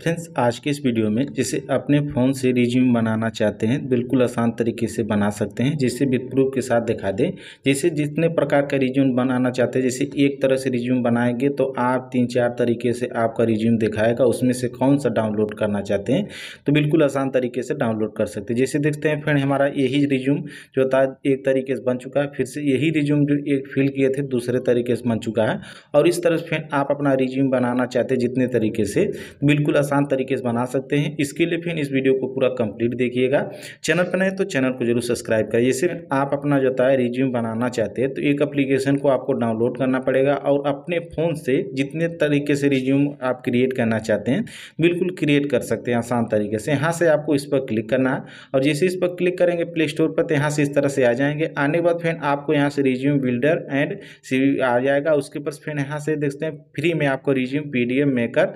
friends आज के इस वीडियो में जिसे अपने फ़ोन से रिज्यूम बनाना चाहते हैं बिल्कुल आसान तरीके से बना सकते हैं जिसे विथ प्रूफ के साथ दिखा दें जैसे जितने प्रकार का रिज्यूम बनाना चाहते हैं जैसे एक तरह से रिज्यूम बनाएंगे तो आप तीन चार तरीके से आपका रिज्यूम दिखाएगा उसमें से कौन सा डाउनलोड करना चाहते हैं तो बिल्कुल आसान तरीके से डाउनलोड कर सकते हैं जैसे देखते हैं फ्रेंड हमारा यही रिज्यूम जो था एक तरीके से बन चुका है फिर से यही रिज्यूम जो एक फिल किए थे दूसरे तरीके से बन चुका है और इस तरह से फ्रेंड आप अपना रिज्यूम बनाना चाहते हैं जितने तरीके से बिल्कुल आसान तरीके से बना सकते हैं इसके लिए फिर इस वीडियो को पूरा कंप्लीट देखिएगा चैनल पर नहीं तो चैनल को जरूर सब्सक्राइब करिए जैसे आप अपना जो है रिज्यूम बनाना चाहते हैं तो एक अप्लीकेशन को आपको डाउनलोड करना पड़ेगा और अपने फ़ोन से जितने तरीके से रिज्यूम आप क्रिएट करना चाहते हैं बिल्कुल क्रिएट कर सकते हैं आसान तरीके से यहाँ से आपको इस पर क्लिक करना है और जैसे इस पर क्लिक करेंगे प्ले स्टोर पर तो यहाँ से इस तरह से आ जाएंगे आने के बाद फिर आपको यहाँ से रिज्यूम बिल्डर एंड सी आ जाएगा उसके पास फिर यहाँ से देखते हैं फ्री में आपको resume P maker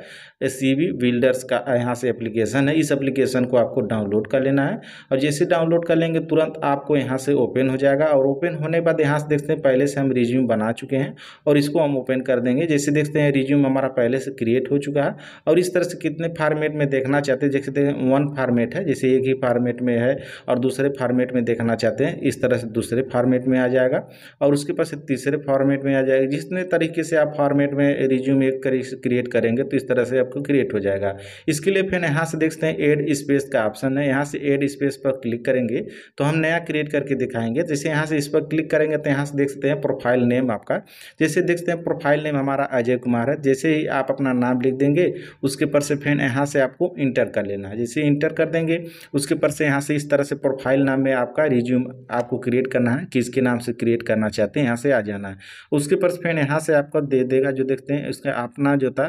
C builder builders का यहाँ से एप्लीकेशन है इस एप्लीकेशन को आपको डाउनलोड कर लेना है और जैसे डाउनलोड कर लेंगे तुरंत आपको यहाँ से ओपन हो जाएगा और ओपन होने बाद यहाँ से देखते हैं पहले से हम रिज्यूम बना चुके हैं और इसको हम ओपन कर देंगे जैसे देखते हैं रिज्यूम हमारा पहले से क्रिएट हो चुका है और इस तरह से कितने फार्मेट में देखना चाहते हैं जैसे वन फार्मेट है जैसे एक ही फार्मेट में है और दूसरे फार्मेट में देखना चाहते हैं इस तरह से दूसरे फार्मेट में आ जाएगा और उसके पास तीसरे फार्मेट में आ जाएगा जितने तरीके से आप फार्मेट में रिज्यूम एक क्रिएट करेंगे तो इस तरह से आपको क्रिएट हो जाएगा जाएगा इसके लिए फिर यहाँ से देखते हैं एड स्पेस का ऑप्शन है यहाँ से एड स्पेस पर क्लिक करेंगे तो हम नया क्रिएट करके दिखाएंगे जैसे यहाँ से इस पर क्लिक करेंगे तो यहाँ से देख सकते हैं प्रोफाइल नेम आपका जैसे देखते हैं प्रोफाइल नेम हमारा अजय कुमार है जैसे ही आप अपना नाम लिख देंगे उसके पर से फिर यहाँ से आपको इंटर कर लेना है जैसे इंटर कर देंगे उसके पर से यहाँ से इस तरह से प्रोफाइल नाम में आपका रिज्यूम आपको क्रिएट करना है किसके नाम से क्रिएट करना चाहते हैं यहाँ से आ जाना है उसके पर फिर यहाँ से आपका दे देगा जो देखते हैं उसका अपना जो था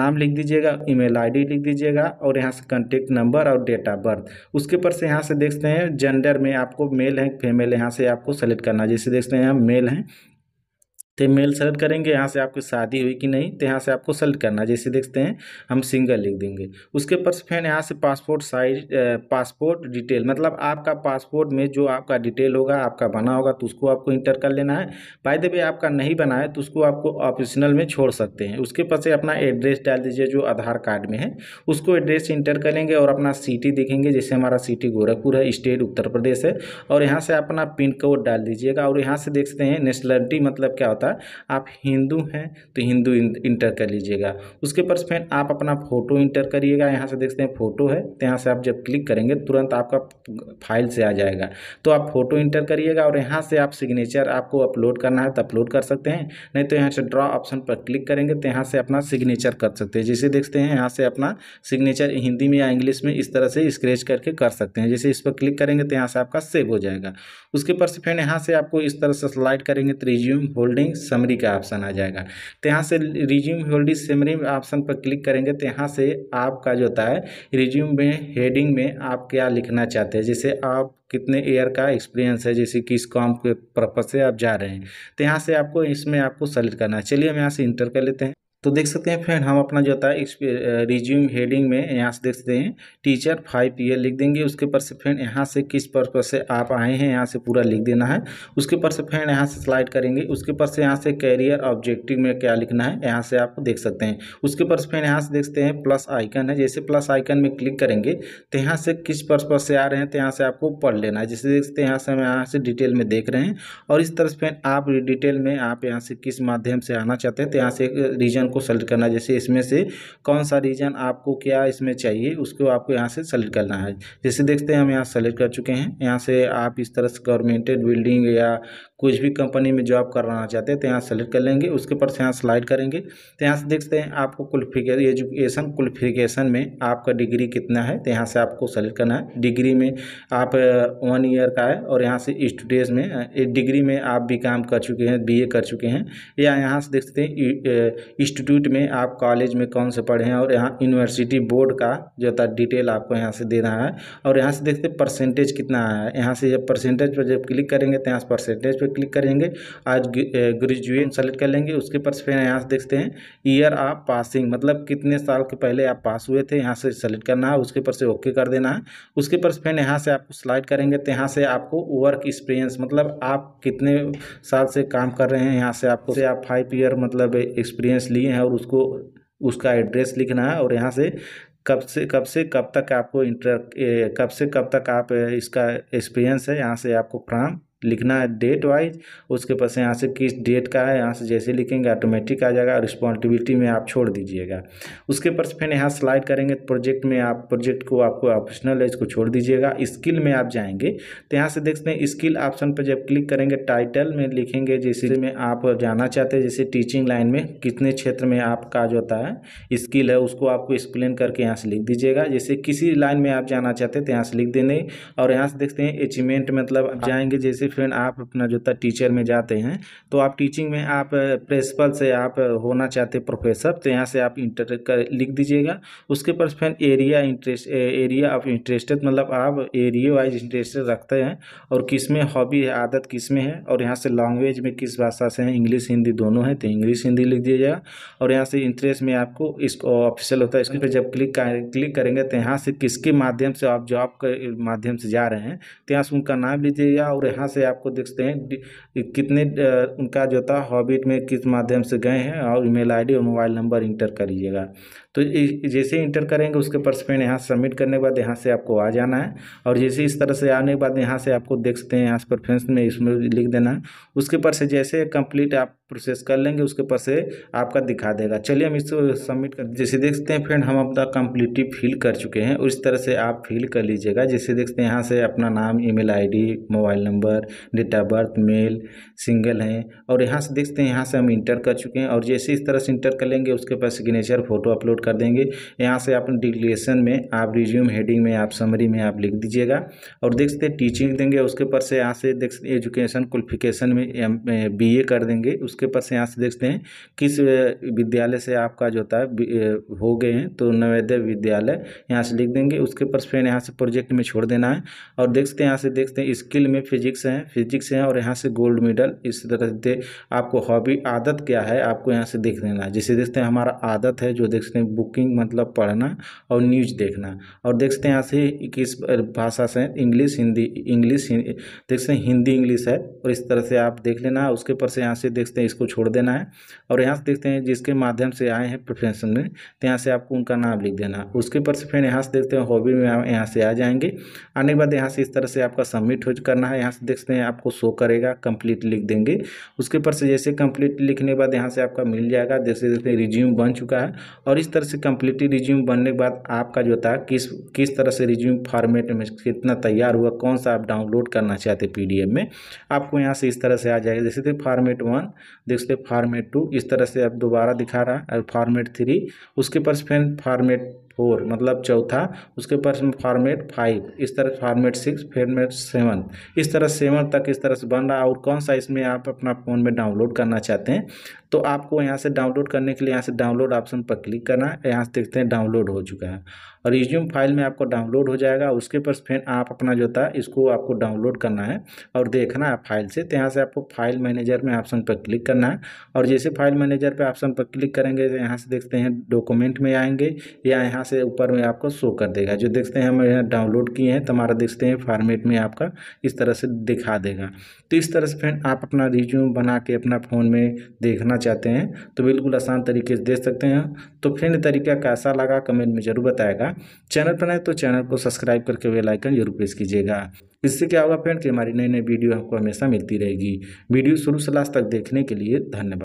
नाम लिख दीजिएगा ईमेल आईडी आईडी लिख दीजिएगा और यहाँ से कॉन्टेक्ट नंबर और डेट ऑफ बर्थ उसके ऊपर से यहाँ से देखते हैं जेंडर में आपको मेल है फीमेल यहाँ से आपको सेलेक्ट करना जैसे देखते हैं हम मेल हैं तो मेल सेलेक्ट करेंगे यहाँ से आपकी शादी हुई कि नहीं तो यहाँ से आपको सेलेक्ट करना जैसे देखते हैं हम सिंगल लिख देंगे उसके पर फ्रेंड यहाँ से पासपोर्ट साइज पासपोर्ट डिटेल मतलब आपका पासपोर्ट में जो आपका डिटेल होगा आपका बना होगा तो उसको आपको इंटर कर लेना है बाय द वे आपका नहीं बना है तो उसको आपको ऑप्शनल में छोड़ सकते हैं उसके पास से अपना एड्रेस डाल दीजिए जो आधार कार्ड में है उसको एड्रेस इंटर करेंगे और अपना सिटी देखेंगे जैसे हमारा सिटी गोरखपुर है स्टेट उत्तर प्रदेश है और यहाँ से अपना पिन कोड डाल दीजिएगा और यहाँ से देखते हैं नेशनलिटी मतलब क्या होता है है आप हिंदू हैं तो हिंदू इंटर कर लीजिएगा उसके पर फ्रेंड आप अपना फ़ोटो इंटर करिएगा यहाँ से देखते हैं फ़ोटो है तो यहाँ से आप जब क्लिक करेंगे तुरंत आपका फाइल से आ जाएगा तो आप फ़ोटो इंटर करिएगा और यहाँ से आप सिग्नेचर आपको अपलोड करना है तो अपलोड कर सकते हैं नहीं तो यहाँ से ड्रॉ ऑप्शन पर क्लिक करेंगे तो यहाँ से अपना सिग्नेचर कर सकते हैं जैसे देखते हैं यहाँ से अपना सिग्नेचर हिंदी में या इंग्लिश में इस तरह से स्क्रेच करके कर सकते हैं जैसे इस पर क्लिक करेंगे तो यहाँ से आपका सेव हो जाएगा उसके पर फ्रेंड यहाँ से आपको इस तरह से स्लाइड करेंगे तो रिज्यूम होल्डिंग समरी का ऑप्शन आ जाएगा तो यहाँ से रिज्यूम होल्डिंग समरी ऑप्शन पर क्लिक करेंगे तो यहाँ से आपका जो होता है रिज्यूम में हेडिंग में आप क्या लिखना चाहते हैं जैसे आप कितने ईयर का एक्सपीरियंस है जैसे किस काम के पर्पज़ से आप जा रहे हैं तो यहाँ से आपको इसमें आपको सेलेक्ट करना है चलिए हम यहाँ से इंटर कर लेते हैं तो देख सकते हैं फ्रेंड हम अपना जो होता है रिज्यूम हेडिंग में यहाँ से देख सकते हैं टीचर फाइव पी लिख देंगे उसके पर से फ्रेंड यहाँ से किस पर्पज से आप आए हैं यहाँ से पूरा लिख देना है उसके पर से फ्रेंड यहाँ से स्लाइड करेंगे उसके पर से यहाँ से कैरियर ऑब्जेक्टिव में क्या लिखना है यहाँ से आप देख सकते हैं उसके पर से फ्रेंड यहाँ से देखते हैं प्लस आइकन है जैसे प्लस आइकन में क्लिक करेंगे तो यहाँ से किस पर्पज से आ रहे हैं तो यहाँ से आपको पढ़ लेना है जैसे देखते हैं यहाँ से हम यहाँ से डिटेल में देख रहे हैं और इस तरह से फ्रेंड आप डिटेल में आप यहाँ से किस माध्यम से आना चाहते हैं तो यहाँ से रीजन को सेलेक्ट करना है जैसे इसमें से कौन सा रीजन आपको क्या इसमें चाहिए उसको आपको यहाँ से सेलेक्ट करना है जैसे देखते हैं हम यहाँ सेलेक्ट कर चुके हैं यहाँ से आप इस तरह से गवर्नमेंटेड बिल्डिंग या कुछ भी कंपनी में जॉब करना चाहते हैं तो यहाँ सेलेक्ट कर लेंगे उसके ऊपर से यहाँ स्लाइड करेंगे तो यहाँ से देखते हैं आपको क्वालिफिकेशन एजुकेशन क्वालिफिकेशन में आपका डिग्री कितना है तो यहाँ से आपको सेलेक्ट करना है डिग्री में आप वन uh, ईयर का है और यहाँ से स्टूडेंट में डिग्री uh, में आप भी काम कर चुके हैं बी कर चुके हैं या यहाँ से देख सकते हैं uh, इंस्टीट्यूट में आप कॉलेज में कौन से पढ़े हैं और यहाँ यूनिवर्सिटी बोर्ड का जो था डिटेल आपको यहाँ से देना है और यहाँ से देखते परसेंटेज कितना आया है यहाँ से जब परसेंटेज पर जब क्लिक करेंगे तो यहाँ से परसेंटेज पर क्लिक करेंगे आज ग्रेजुएशन सेलेक्ट कर लेंगे उसके पर फिर यहाँ से देखते हैं ईयर आप पासिंग मतलब कितने साल के पहले आप पास हुए थे यहाँ से सेलेक्ट करना है उसके पर से ओके कर देना है उसके पर फिर यहाँ से आपको स्लाइड करेंगे तो यहाँ से आपको वर्क एक्सपीरियंस मतलब आप कितने साल से काम कर रहे हैं यहाँ से आपको से आप फाइव ईयर मतलब एक्सपीरियंस लिए है और उसको उसका एड्रेस लिखना है और यहाँ से कब से कब से कब तक आपको इंटर कब से कब तक आप इसका एक्सपीरियंस है यहाँ से आपको फ्राम लिखना है डेट वाइज उसके पास यहाँ से किस डेट का है यहाँ से जैसे लिखेंगे ऑटोमेटिक आ जाएगा रिस्पॉन्सिबिलिटी में आप छोड़ दीजिएगा उसके पास फिर यहाँ स्लाइड करेंगे तो प्रोजेक्ट में आप प्रोजेक्ट को आपको ऑप्शनल है इसको छोड़ दीजिएगा स्किल में आप जाएंगे तो यहाँ से देखते हैं स्किल ऑप्शन पर जब क्लिक करेंगे टाइटल में लिखेंगे जैसे में आप जाना चाहते हैं जैसे टीचिंग लाइन में कितने क्षेत्र में आप काज होता है स्किल है उसको आपको एक्सप्लेन करके यहाँ से लिख दीजिएगा जैसे किसी लाइन में आप जाना चाहते हैं तो यहाँ से लिख देने और यहाँ से देखते हैं अचीवमेंट मतलब आप जाएंगे जैसे से फ्रेंड आप अपना जो था टीचर में जाते हैं तो आप टीचिंग में आप प्रिंसिपल से आप होना चाहते प्रोफेसर तो यहाँ से आप इंटर कर लिख दीजिएगा उसके पर friend area interest area of interested मतलब आप एरिया वाइज इंटरेस्टेड रखते हैं और किस में हॉबी है आदत किस में है और यहाँ से लैंग्वेज में किस भाषा से है इंग्लिश हिंदी दोनों है तो इंग्लिश हिंदी लिख दीजिएगा और यहाँ से इंटरेस्ट में आपको इसको ऑफिशियल होता है इसके पर जब क्लिक क्लिक करेंगे तो यहाँ से किसके माध्यम से आप जॉब के माध्यम से जा रहे हैं तो यहाँ से उनका नाम लीजिएगा और यहाँ से आपको देखते हैं कितने उनका जो था हॉबिट में किस माध्यम से गए हैं और ईमेल आई डी और मोबाइल नंबर इंटर करिएगा तो जैसे इंटर करेंगे उसके पेन यहाँ सबमिट करने के बाद यहाँ से आपको आ जाना है और जैसे इस तरह से आने के बाद यहाँ से आपको देख सकते हैं यहाँ से परफ्रेंस में इसमें लिख देना है उसके पर से जैसे कंप्लीट आप प्रोसेस कर लेंगे उसके पर से आपका दिखा देगा चलिए हम इसको सबमिट कर जैसे देख सकते हैं फ्रेंड हम अपना कम्प्लीटली फिल कर चुके हैं उस तरह से आप फिल कर लीजिएगा जैसे देख सकते हैं यहाँ से अपना नाम email mobile number date of birth mail single हैं और यहाँ से देख सकते हैं यहाँ से हम इंटर कर चुके हैं और जैसे इस तरह से इंटर कर लेंगे उसके पास सिग्नेचर फोटो अपलोड कर देंगे यहाँ से आप डिक्लेरेशन में आप रिज्यूम हेडिंग में आप समरी में आप लिख दीजिएगा और देख सकते टीचिंग देंगे उसके ऊपर से यहाँ से देख सकते एजुकेशन क्वालिफिकेशन में बी ए कर देंगे उसके ऊपर से यहाँ से देखते हैं किस विद्यालय से आपका जो होता है हो गए हैं तो नवेद्य विद्यालय यहाँ से लिख देंगे उसके ऊपर फिर यहाँ से प्रोजेक्ट में छोड़ देना है और देख सकते हैं यहाँ से देखते हैं स्किल में फिजिक्स हैं फिजिक्स हैं और यहाँ से गोल्ड मेडल इस तरह से आपको हॉबी आदत क्या है आपको यहाँ से देख देना है जिसे देखते हैं हमारा आदत है जो देखते हैं बुकिंग मतलब पढ़ना और न्यूज देखना और देखते हैं यहाँ से किस भाषा से इंग्लिश हिंदी इंग्लिश देखते हैं हिंदी इंग्लिश है और इस तरह से आप देख लेना उसके ऊपर से यहाँ से देखते हैं इसको छोड़ देना है और यहाँ से देखते हैं जिसके माध्यम से आए हैं प्रोफेशन में तो यहाँ से आपको उनका नाम लिख देना उसके ऊपर से फिर यहाँ से देखते हैं हॉबी में यहाँ से आ जाएंगे आने के बाद यहाँ से इस तरह से आपका सबमिट हो करना है यहाँ से देखते हैं आपको शो करेगा कंप्लीट लिख देंगे उसके ऊपर से जैसे कंप्लीट लिखने के बाद यहाँ से आपका मिल जाएगा जैसे जैसे रिज्यूम बन चुका है और इस तरह से कम्प्लीटली रिज्यूम बनने के बाद आपका जो था किस किस तरह से रिज्यूम फॉर्मेट में कितना तैयार हुआ कौन सा आप डाउनलोड करना चाहते एफ में आपको यहाँ से इस तरह से आ जाएगा जैसे सकते फॉर्मेट वन सकते फॉर्मेट टू इस तरह से आप दोबारा दिखा रहा है फार्मेट फॉर्मेट थ्री उसके पर फिर फॉर्मेट फोर मतलब चौथा उसके ऊपर फॉर्मेट फाइव इस तरह से फॉर्मेट सिक्स फॉर्मेट सेवन इस तरह सेवन तक इस तरह से बन रहा है और कौन सा इसमें आप अपना फ़ोन में डाउनलोड करना चाहते हैं तो आपको यहाँ से डाउनलोड करने के लिए यहाँ से डाउनलोड ऑप्शन पर क्लिक करना है यहाँ से देखते हैं डाउनलोड हो चुका है और रिज्यूम फाइल में आपको डाउनलोड हो जाएगा उसके पर फिर आप अपना जो था इसको आपको डाउनलोड करना है और देखना है फाइल से तो यहाँ से आपको फाइल मैनेजर में ऑप्शन पर क्लिक करना है और जैसे फाइल मैनेजर पर ऑप्शन पर क्लिक करेंगे तो यहाँ से देखते हैं डॉक्यूमेंट में आएंगे या यहाँ से ऊपर में आपको शो कर देगा जो देखते हैं हम यहाँ डाउनलोड किए हैं तो हमारा देखते हैं फॉर्मेट में आपका इस तरह से दिखा देगा तो इस तरह से फ्रेंड आप अपना रिज्यूम बना के अपना फ़ोन में देखना चाहते हैं तो बिल्कुल आसान तरीके से देख सकते हैं तो फ्रेंड तरीका कैसा लगा कमेंट में ज़रूर बताएगा चैनल पर नए तो चैनल को सब्सक्राइब करके वे लाइकन जरूर प्रेस कीजिएगा इससे क्या होगा फ्रेंड कि हमारी नई नई वीडियो आपको हमेशा मिलती रहेगी वीडियो शुरू से लास्ट तक देखने के लिए धन्यवाद